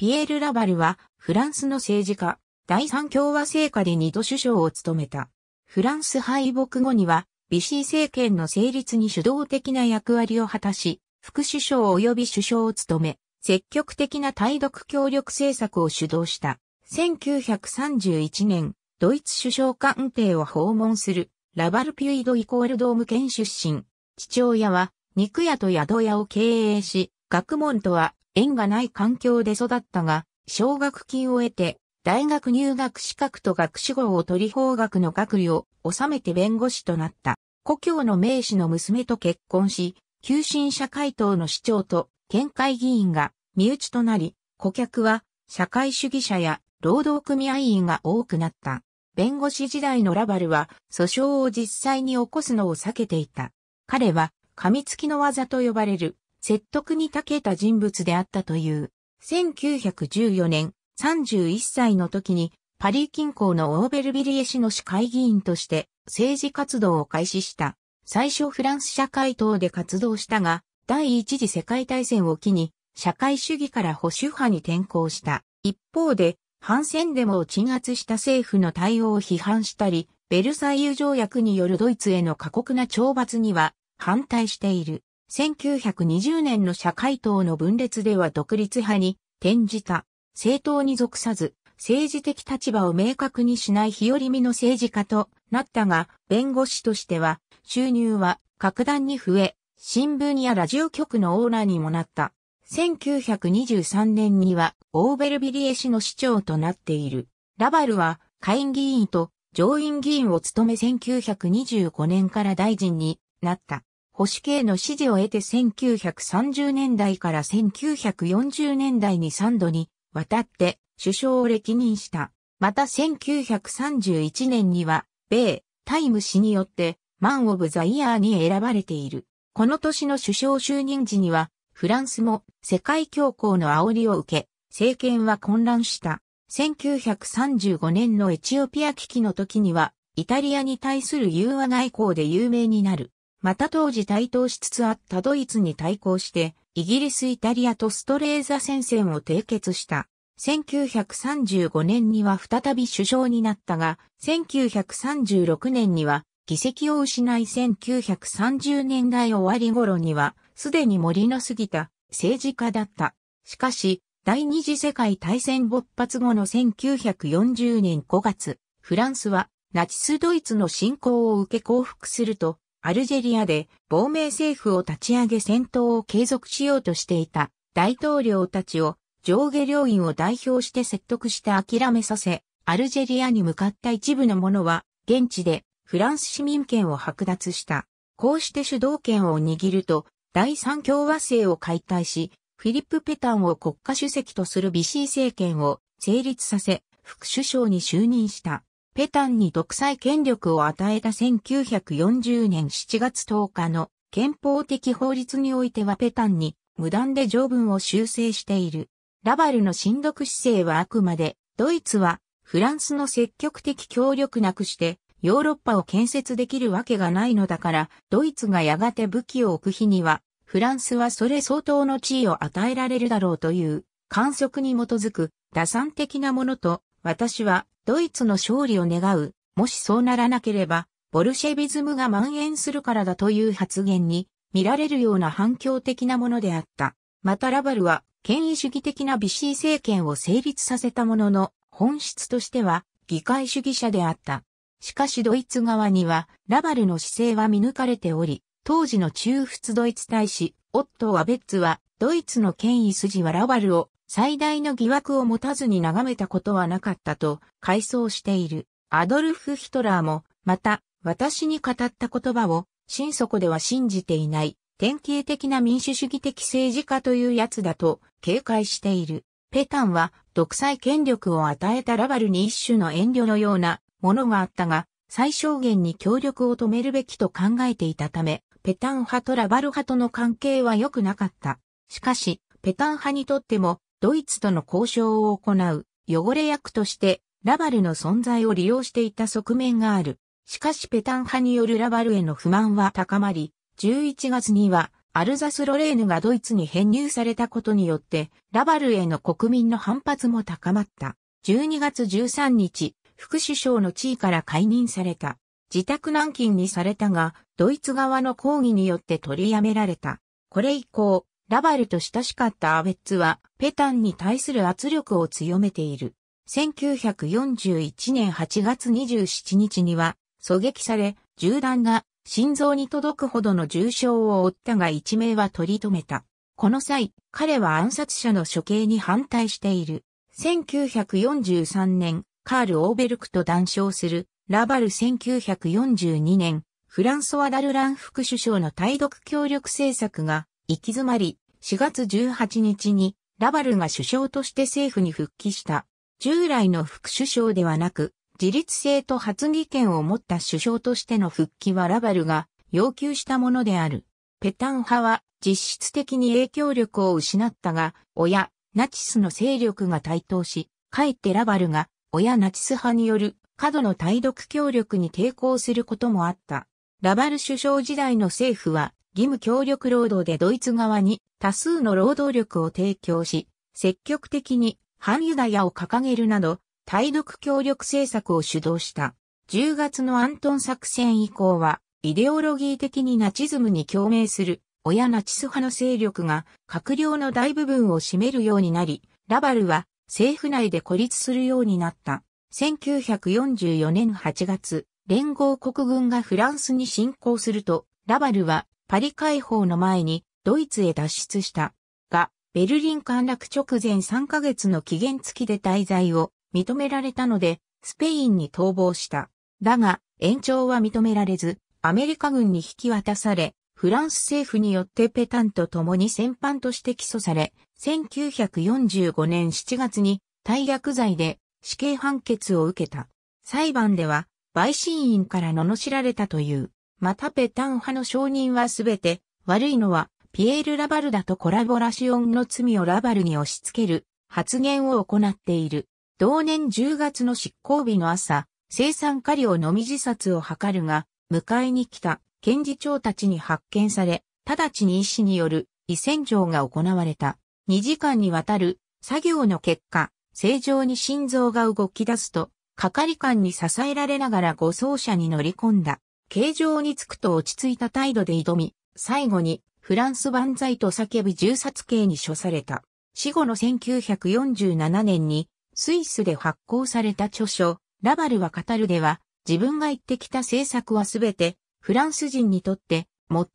ピエール・ラバルは、フランスの政治家、第三共和政下で二度首相を務めた。フランス敗北後には、ビシー政権の成立に主導的な役割を果たし、副首相及び首相を務め、積極的な対独協力政策を主導した。1931年、ドイツ首相官邸を訪問する、ラバルピュイドイコールドーム県出身。父親は、肉屋と宿屋を経営し、学問とは縁がない環境で育ったが、奨学金を得て、大学入学資格と学士号を取り法学の学位を収めて弁護士となった。故郷の名士の娘と結婚し、旧新社会党の市長と県会議員が身内となり、顧客は社会主義者や労働組合員が多くなった。弁護士時代のラバルは訴訟を実際に起こすのを避けていた。彼は、噛みつきの技と呼ばれる説得に長けた人物であったという。1914年、31歳の時に、パリ近郊のオーベルビリエ市の市会議員として政治活動を開始した。最初フランス社会党で活動したが、第一次世界大戦を機に、社会主義から保守派に転向した。一方で、反戦デモを鎮圧した政府の対応を批判したり、ベルサイユ条約によるドイツへの過酷な懲罰には反対している。1920年の社会党の分裂では独立派に転じた、政党に属さず、政治的立場を明確にしない日和見の政治家となったが、弁護士としては、収入は格段に増え、新聞やラジオ局のオーナーにもなった。1923年には、オーベルビリエ氏の市長となっている。ラバルは、下院議員と上院議員を務め1925年から大臣になった。保守系の支持を得て1930年代から1940年代に3度にわたって首相を歴任した。また1931年には、米、タイム氏によってマン・オブ・ザ・イヤーに選ばれている。この年の首相就任時には、フランスも世界恐慌の煽りを受け、政権は混乱した。1935年のエチオピア危機の時には、イタリアに対する融和外交で有名になる。また当時台頭しつつあったドイツに対抗して、イギリス・イタリアとストレーザ戦線を締結した。1935年には再び首相になったが、1936年には議席を失い1930年代終わり頃には、すでに森の過ぎた政治家だった。しかし、第二次世界大戦勃発後の1940年5月、フランスはナチスドイツの侵攻を受け降伏すると、アルジェリアで亡命政府を立ち上げ戦闘を継続しようとしていた大統領たちを上下両院を代表して説得して諦めさせ、アルジェリアに向かった一部の者は現地でフランス市民権を剥奪した。こうして主導権を握ると第三共和制を解体し、フィリップ・ペタンを国家主席とするビシー政権を成立させ、副首相に就任した。ペタンに独裁権力を与えた1940年7月10日の憲法的法律においてはペタンに無断で条文を修正している。ラバルの親読姿勢はあくまで、ドイツはフランスの積極的協力なくしてヨーロッパを建設できるわけがないのだから、ドイツがやがて武器を置く日には、フランスはそれ相当の地位を与えられるだろうという観測に基づく打算的なものと、私はドイツの勝利を願う、もしそうならなければ、ボルシェビズムが蔓延するからだという発言に見られるような反響的なものであった。またラバルは権威主義的なビシー政権を成立させたものの本質としては議会主義者であった。しかしドイツ側にはラバルの姿勢は見抜かれており、当時の中仏ドイツ大使、オットー・アベッツは、ドイツの権威筋はラバルを最大の疑惑を持たずに眺めたことはなかったと回想している。アドルフ・ヒトラーも、また、私に語った言葉を、心底では信じていない、典型的な民主主義的政治家というやつだと警戒している。ペタンは独裁権力を与えたラバルに一種の遠慮のようなものがあったが、最小限に協力を止めるべきと考えていたため、ペタン派とラバル派との関係は良くなかった。しかし、ペタン派にとってもドイツとの交渉を行う汚れ役としてラバルの存在を利用していた側面がある。しかしペタン派によるラバルへの不満は高まり、11月にはアルザス・ロレーヌがドイツに編入されたことによって、ラバルへの国民の反発も高まった。12月13日、副首相の地位から解任された。自宅軟禁にされたが、ドイツ側の抗議によって取りやめられた。これ以降、ラバルと親しかったアベッツは、ペタンに対する圧力を強めている。1941年8月27日には、狙撃され、銃弾が心臓に届くほどの重傷を負ったが一命は取り留めた。この際、彼は暗殺者の処刑に反対している。1943年、カール・オーベルクと談笑する、ラバル1942年、フランソワ・ダルラン副首相の対独協力政策が行き詰まり、4月18日にラバルが首相として政府に復帰した。従来の副首相ではなく、自立性と発議権を持った首相としての復帰はラバルが要求したものである。ペタン派は実質的に影響力を失ったが、親、ナチスの勢力が台頭し、かえってラバルが親ナチス派による過度の対独協力に抵抗することもあった。ラバル首相時代の政府は義務協力労働でドイツ側に多数の労働力を提供し、積極的に反ユダヤを掲げるなど、対独協力政策を主導した。10月のアントン作戦以降は、イデオロギー的にナチズムに共鳴する、親ナチス派の勢力が閣僚の大部分を占めるようになり、ラバルは政府内で孤立するようになった。1944年8月、連合国軍がフランスに侵攻すると、ラバルはパリ解放の前にドイツへ脱出したが、ベルリン陥落直前3ヶ月の期限付きで滞在を認められたので、スペインに逃亡した。だが、延長は認められず、アメリカ軍に引き渡され、フランス政府によってペタンと共に戦犯として起訴され、1945年7月に大逆罪で死刑判決を受けた。裁判では、陪審員から罵られたという。またペタン派の証人はすべて、悪いのは、ピエール・ラバルだとコラボラシオンの罪をラバルに押し付ける発言を行っている。同年10月の執行日の朝、生産りをのみ自殺を図るが、迎えに来た検事長たちに発見され、直ちに医師による胃洗浄が行われた。2時間にわたる作業の結果、正常に心臓が動き出すと、係官に支えられながら護送車に乗り込んだ。形状につくと落ち着いた態度で挑み、最後にフランス万歳と叫び銃殺刑に処された。死後の1947年にスイスで発行された著書、ラバルは語るでは、自分が言ってきた政策はすべてフランス人にとって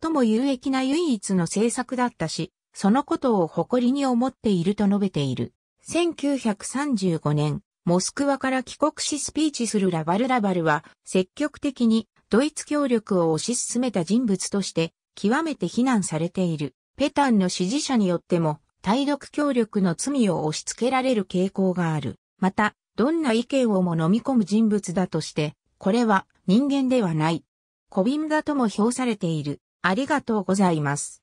最も有益な唯一の政策だったし、そのことを誇りに思っていると述べている。1935年、モスクワから帰国しスピーチするラバルラバルは積極的にドイツ協力を推し進めた人物として極めて非難されている。ペタンの支持者によっても対独協力の罪を押し付けられる傾向がある。また、どんな意見をも飲み込む人物だとして、これは人間ではない。小瓶だとも評されている。ありがとうございます。